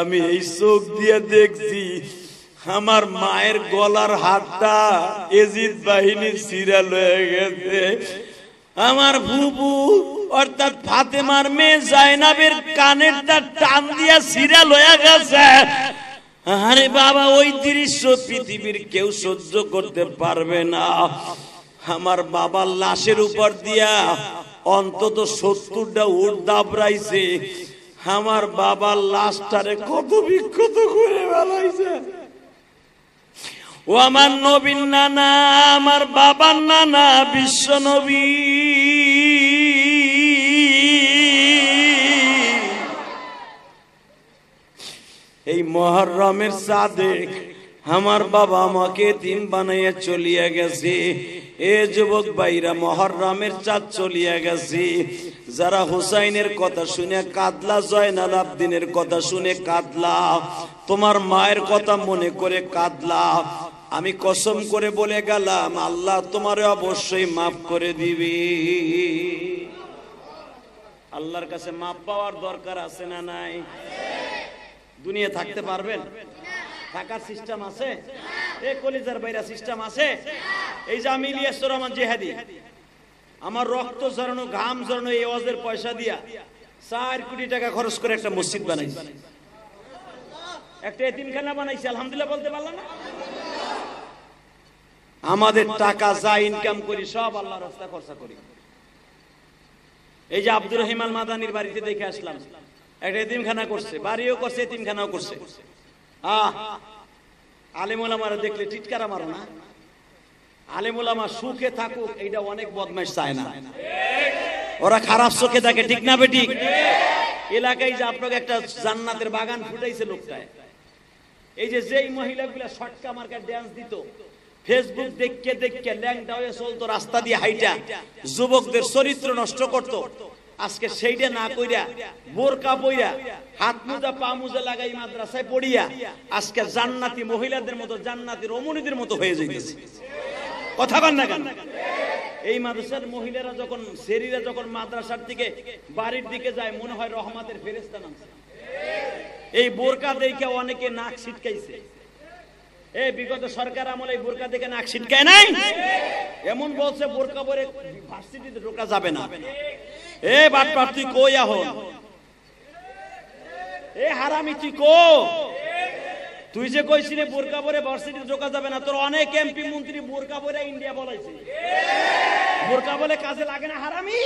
আমি এই চোখ দিয়ে দেখছি আমার মায়ের গলার হাতটা এজিদ বাহিনীর সিরা লয়ে গেছে আমার ভুবু অর্থাৎ ফাতেমার মেয়ে জাইনাবের কানেরটা টান দিয়া সিরা লয়ে গেছে আরে বাবা ওই দৃশ্য পৃথিবীর কেউ সহ্য করতে পারবে না আমার বাবার লাশের উপর দিয়া অন্তত সত্তরটা উঠ দাবড়াইছে আমার বাবার লাশটারে কত বিক্ষত করে বেলাইছে ও আমার নবীন নানা আমার বাবার নানা বিশ্ব নবী এই মহরমের সাদেক আমার বাবা আমাকে তিন বানাইয়া চলিয়া গেছে এ যুবক বাইরা মহরমের চাঁদ চলিয়া গেছে যারা হুসাইনের কথা শুনে কাদলা জয়নাল আবদিনের কথা শুনে কাদলা তোমার মায়ের কথা মনে করে কাদলা আমি কসম করে বলে গেলাম আল্লাহ তোমারে অবশ্যই মাফ করে দিবি আল্লাহর কাছে মাপ পাওয়ার দরকার আছে না নাই দুনিয়া থাকতে পারবেন থাকার সিস্টেম আছে এ কলিজার বাইরা সিস্টেম আছে এই যে আমি ইলিয়াসুর রহমান জেহাদি আমার রক্ত জড়ানো ঘাম জড়ানো এই ওয়াজের পয়সা দিয়া চার কোটি টাকা খরচ করে একটা মসজিদ বানাইছি একটা এতিমখানা বানাইছি আলহামদুলিল্লাহ বলতে পারলাম না আমাদের টাকা যা ইনকাম করি সব আল্লাহ রাস্তা খরচা করি এই যে আব্দুর রহিম আল মাদানির বাড়িতে দেখে আসলাম একটা এতিমখানা করছে বাড়িও করছে এতিমখানাও করছে আহ আলিমুলামারা দেখলে টিটকারা মারো না আলিমুলামা সুখে থাকুক এইটা অনেক বদমাইশ চায় না ওরা খারাপ চোখে থাকে ঠিক না বেটি এলাকায় যে আপনাকে একটা জান্নাতের বাগান ফুটাইছে লোকটায় এই যে যেই মহিলাগুলা শটকা মার্কা ড্যান্স দিত ফেসবুক দেখকে দেখকে ল্যাংটা হয়ে চলতো রাস্তা দিয়ে হাইটা যুবকদের চরিত্র নষ্ট করতো আজকে সেইটা না কইরা বোরকা পইরা হাত মোজা পা মোজা লাগাই মাদ্রাসায় পড়িয়া আজকে জান্নাতি মহিলাদের মতো জান্নাতি রমণীদের মতো হয়ে যাইতেছে কথা কন না কেন এই মাদ্রাসার মহিলারা যখন শেরিরা যখন মাদ্রাসার দিকে বাড়ির দিকে যায় মনে হয় রহমাতের ফেরেস্তা নামছে এই বোরকা দেখে অনেকে নাক ছিটকাইছে এই বিগত সরকার আমলে এই বোরকা দেখে নাক ছিটকায় নাই এমন বলছে বোরকা পরে ভার্সিটিতে ঢোকা যাবে না এ বাটপার তুই কই এখন এ হারামি তুই কো তুই যে কইছিলি বোরকা পরে ভার্সিটি ঢোকা যাবে না তোর অনেক এমপি মন্ত্রী বোরকা পরে ইন্ডিয়া বলাইছে বোরকা বলে কাজে লাগে না হারামি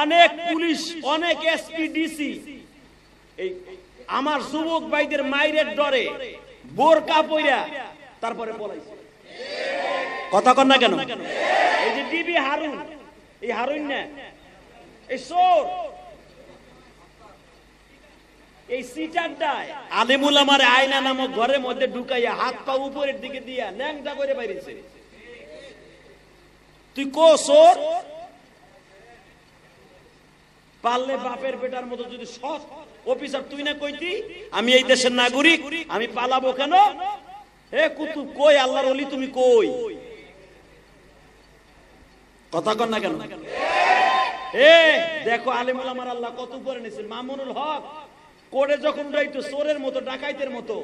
অনেক পুলিশ অনেক এসপি ডিসি এই আমার যুবক ভাইদের মাইরের ডরে বোরকা পইরা তারপরে বলাইছে কথা কন না কেন এই যে ডিবি হারুন এই হারুন না এই সোর এই সিটারটায় আলিমুল আমার আয়না নামক ঘরের মধ্যে ঢুকাইয়া হাত পা উপরের দিকে দিয়া ন্যাংটা করে বাইরেছে তুই কো সোর পারলে বাপের বেটার মতো যদি সৎ অফিসার তুই না কইতি আমি এই দেশের নাগরিক আমি পালাবো কেন হে কুতুব কই আল্লাহর অলি তুমি কই কথা কন না কেন দেখো আলিমুল আমার আল্লাহ কত উপরে নিয়েছেন মামুনুল হক করে যখন উঠাইতো চোরের মতো ডাকাইতের মতো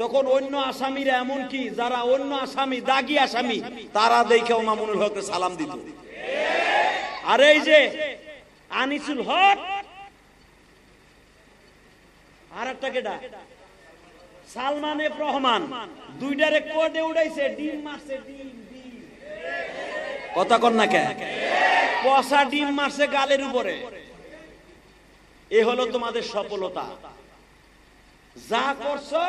তখন অন্য আসামিরা এমন কি যারা অন্য আসামি দাগি আসামি তারা দেখেও মামুনুল হককে সালাম দিত আর এই যে আনিসুল হক আর একটা কেডা সালমান রহমান দুইটারে কোর্টে উঠাইছে ডিম মারছে ডিম কথা কন না কেন পচা ডিম মারছে গালের উপরে এ হলো তোমাদের সফলতা যা করছো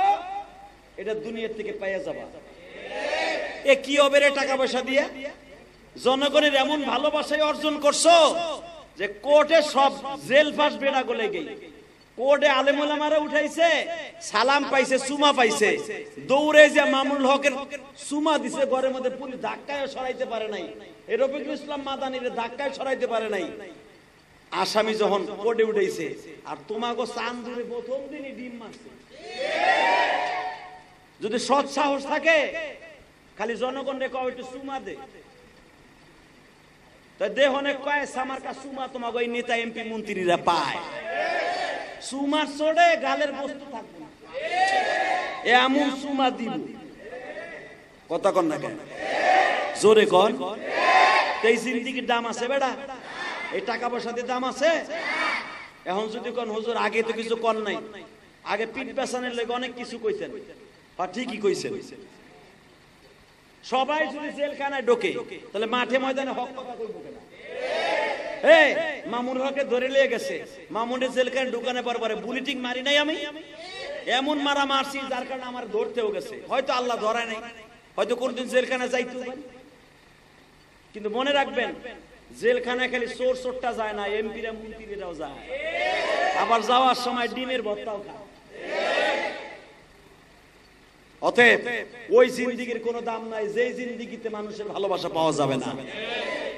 এটা দুনিয়ার থেকে পাইয়া যাবা এ কি হবে রে টাকা পয়সা দিয়ে জনগণের এমন ভালোবাসায় অর্জন করছো যে কোর্টে সব জেল ফাঁস বেড়া গলে গেই কোর্টে আলেমুলামারা উঠাইছে সালাম পাইছে সুমা পাইছে দৌড়ে যে মামুল হকের সুমা দিছে ঘরের মধ্যে পুলিশ ধাক্কায় সরাইতে পারে নাই এই রফিকুল ইসলাম ধাক্কায় পারে নাই আসামি যখন কোর্টে উঠেছে আর তোমাকে প্রথম দিনই ডিম মারছে যদি সৎ সাহস থাকে খালি জনগণ রেখে একটু সুমা দে দেহ অনেক কয় সামার কা সুমা তোমাকে ওই নেতা এমপি মন্ত্রীরা পায় সুমা চড়ে গালের বস্তু থাকবে এমন সুমা দিব কথা কন না কেন জোরে কন এই জিন্দিগির দাম আছে বেড়া এই টাকা পয়সাতে দাম আছে এখন যদি কন হুজুর আগে তো কিছু কন নাই আগে পিঠ পেছানের লেগে অনেক কিছু কইছেন বা ঠিকই কইছেন সবাই যদি জেলখানায় ঢোকে তাহলে মাঠে ময়দানে হক কথা কইব কেনা এই মামুন হকে ধরে লিয়ে গেছে মামুনের জেলখানে ঢুকানোর পর পরে বুলেটিং মারি নাই আমি এমন মারা মারছি যার কারণে আমার ধরতেও গেছে হয়তো আল্লাহ ধরায় নাই হয়তো কোনদিন জেলখানা যাইতে পারি কিন্তু মনে রাখবেন জেলখানা খালি চোর চোরটা যায় না এমপিরা মন্ত্রীরাও যায় আবার যাওয়ার সময় ডিমের ভর্তাও খায় অতএব ওই জিন্দিগির কোনো দাম নাই যেই জিন্দিগিতে মানুষের ভালোবাসা পাওয়া যাবে না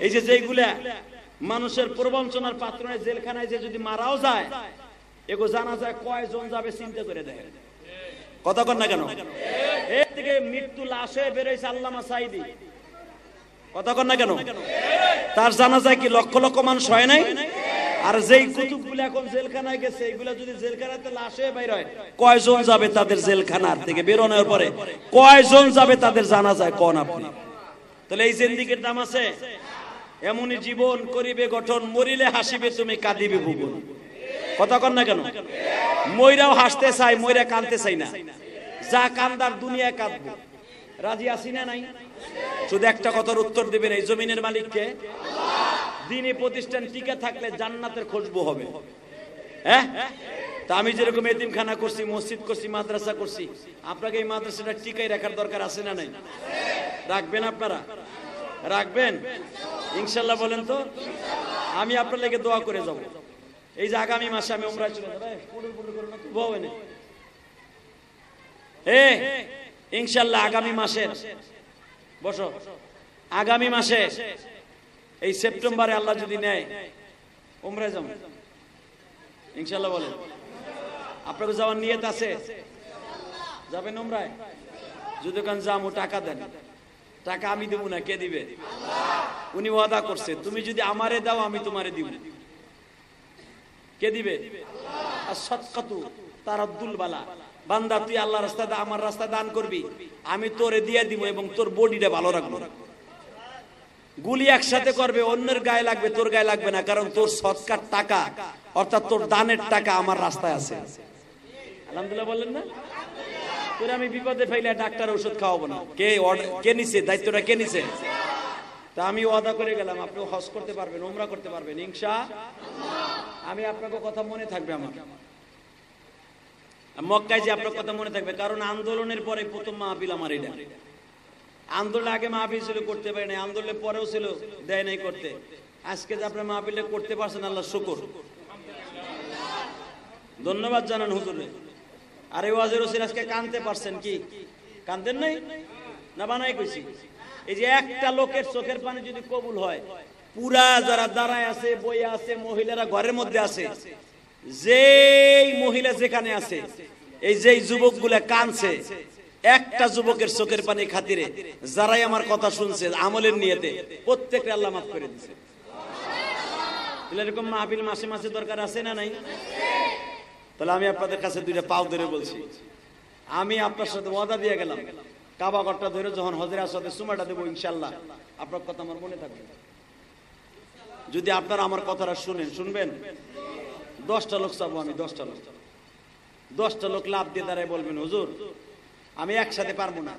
এই যে যেইগুলা মানুষের প্রবঞ্চনার পাত্র জেলখানায় যে যদি মারাও যায় এগো জানা যায় কয়জন যাবে চিন্তা করে দেয় কথা না কেন মৃত্যু লাশে আল্লামা সাইদি না কেন তার জানা যায় কি লক্ষ লক্ষ মানুষ হয় নাই আর যেই কুতুবগুলো এখন জেলখানায় গেছে যদি জেলখানাতে লাশে বাইর হয় কয়জন যাবে তাদের জেলখানার থেকে বেরোনোর পরে কয়জন যাবে তাদের জানা যায় কোন আপনি তাহলে এই জিন্দিগির দাম আছে এমনই জীবন করিবে গঠন মরিলে হাসিবে তুমি কাঁদিবে ভুবন কথা না কেন ময়রাও হাসতে চাই ময়রা কানতে চাই না যা কান্দার দুনিয়া কাঁদব রাজি আছি না নাই শুধু একটা কথার উত্তর দিবেন এই জমিনের মালিককে দিনে প্রতিষ্ঠান টিকে থাকলে জান্নাতের খুশবু হবে হ্যাঁ তা আমি যেরকম এতিমখানা করছি মসজিদ করছি মাদ্রাসা করছি আপনাকে এই মাদ্রাসাটা টিকাই রাখার দরকার আছে না নাই রাখবেন আপনারা রাখবেন ইনশাল্লাহ বলেন তো আমি আপনার লেগে দোয়া করে যাবো এই যে আগামী মাসে আমি চলে যাবো এ ইনশাল্লাহ আগামী বসো আগামী মাসে এই সেপ্টেম্বরে আল্লাহ যদি নেয় ওমরে ইনশাল্লাহ বলেন আপনাকে যাওয়ার নিয়ত আছে যাবেন উমরায় যদি কান যাম টাকা দেন টাকা আমি দেবো না কে দিবে উনি ওয়াদা করছে তুমি যদি আমারে দাও আমি তোমারে দিব কে দিবে তার আব্দুল বালা বান্দা তুই আল্লাহ রাস্তা আমার রাস্তা দান করবি আমি তোরে দিয়ে দিব এবং তোর বডিটা ভালো রাখবো গুলি একসাথে করবে অন্যের গায়ে লাগবে তোর গায়ে লাগবে না কারণ তোর সৎকার টাকা অর্থাৎ তোর দানের টাকা আমার রাস্তায় আছে আলহামদুলিল্লাহ বললেন না তোর আমি বিপদে ফেলে ডাক্তার ওষুধ খাওয়াবো না কে কে নিছে দায়িত্বটা কে নিছে তা আমি ওয়াদা করে গেলাম আপনি হজ করতে পারবেন ওমরা করতে পারবেন ইংসা আমি আপনাকে কথা মনে থাকবে আমার মক্কায় যে আপনার কথা মনে থাকবে কারণ আন্দোলনের পরে প্রথম মাহফিল আমার এটা আন্দোলন আগে মাহফিল ছিল করতে পারে নাই আন্দোলনের পরেও ছিল দেয় নাই করতে আজকে যে আপনার মাহফিলটা করতে পারছেন আল্লাহ শুকর ধন্যবাদ জানান হুজুরে আর এই ওয়াজের আজকে কানতে পারছেন কি কানতেন নাই না বানাই কইছি এই যে একটা লোকের চোখের পানি যদি কবুল হয় পুরা যারা দাঁড়ায় আছে বই আছে মহিলারা ঘরের মধ্যে আছে যেই মহিলা যেখানে আছে এই যে যুবকগুলা কানছে একটা যুবকের চোখের পানি খাতিরে যারাই আমার কথা শুনছে আমলের নিয়েতে প্রত্যেকটা আল্লাহ মাফ করে দিছে এরকম মাহফিল মাসে মাসে দরকার আছে না নাই তাহলে আমি আপনাদের কাছে দুইটা পাও ধরে বলছি আমি আপনার সাথে ওয়াদা দিয়ে গেলাম কাবা ঘরটা ধরে যখন হজরে আসাতে সুমাটা দেবো ইনশাল্লাহ আপনার কথা আমার মনে থাকবে যদি আপনারা আমার কথাটা শুনেন শুনবেন দশটা লোক চাবো আমি দশটা লোক দশটা লোক লাভ দিয়ে দাঁড়ায় বলবেন হুজুর আমি একসাথে পারবো না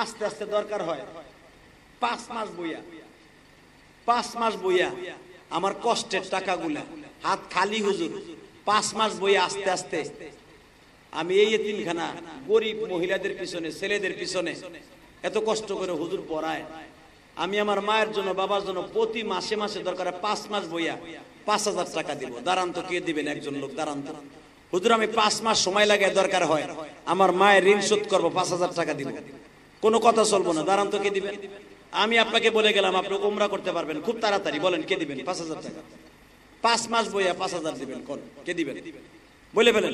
আস্তে আস্তে দরকার হয় পাঁচ মাস বইয়া পাঁচ মাস বইয়া আমার কষ্টের টাকাগুলা হাত খালি হুজুর পাঁচ মাস বইয়া আস্তে আস্তে আমি এই এতিমখানা গরিব মহিলাদের পিছনে ছেলেদের পিছনে এত কষ্ট করে হুজুর পড়ায় আমি আমার মায়ের জন্য বাবার জন্য প্রতি মাসে মাসে দরকার পাঁচ মাস বইয়া পাঁচ হাজার টাকা দিব দাঁড়ান তো কে দিবেন একজন লোক দাঁড়ান হুজুর আমি পাঁচ মাস সময় লাগে দরকার হয় আমার মায়ের ঋণ শোধ করবো পাঁচ হাজার টাকা দিব কোনো কথা চলবো না দাঁড়ান তো কে দিবেন আমি আপনাকে বলে গেলাম আপনি কোমরা করতে পারবেন খুব তাড়াতাড়ি বলেন কে দিবেন পাঁচ হাজার টাকা পাঁচ মাস বইয়া পাঁচ হাজার দিবেন কোন কে দিবেন বলে ফেলেন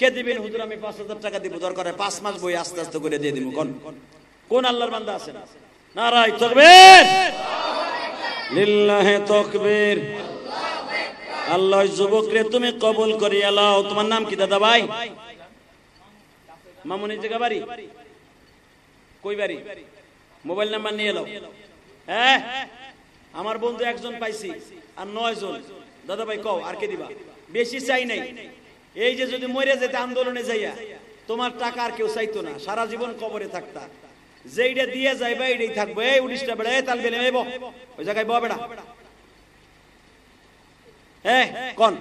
কে দিবেন হুজুর আমি পাঁচ হাজার টাকা দিব দরকার পাঁচ মাস বই আস্তে আস্তে করে দিয়ে দিব কোন কোন আল্লাহর বান্দা না নারায় তকবীর লিল্লাহে তকবীর আল্লাহ যুবক রে তুমি কবুল করি আল্লাহ তোমার নাম কি দাদা ভাই মামুনি জায়গা বাড়ি কই বাড়ি মোবাইল নাম্বার নিয়ে এলাও হ্যাঁ আমার বন্ধু একজন পাইছি আর নয় জন দাদা ভাই কও আর কে দিবা বেশি চাই নাই এই যে যদি মরে যেতে আন্দোলনে যাইয়া তোমার টাকা আর কেউ চাইতো না সারা জীবন কবরে থাকতা যেইটা দিয়ে যাইবা এইটাই থাকবো এই উনিশটা বেড়া তাল বেলে ওই জায়গায় বেড়া কন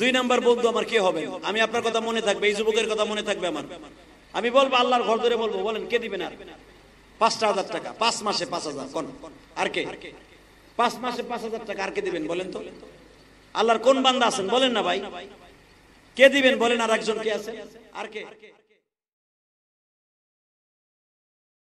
দুই নাম্বার বন্ধু আমার কে হবে আমি আপনার কথা মনে থাকবে এই যুবকের কথা মনে থাকবে আমার আমি বলবো আল্লাহর ঘর ধরে বলবো বলেন কে দিবেন আর পাঁচটা হাজার টাকা পাঁচ মাসে পাঁচ হাজার কোন আর কে পাঁচ মাসে পাঁচ হাজার টাকা আর কে দিবেন বলেন তো আল্লাহর কোন বান্দা আছেন বলেন না ভাই কে দিবেন বলেন আর একজন কে আছে আর কে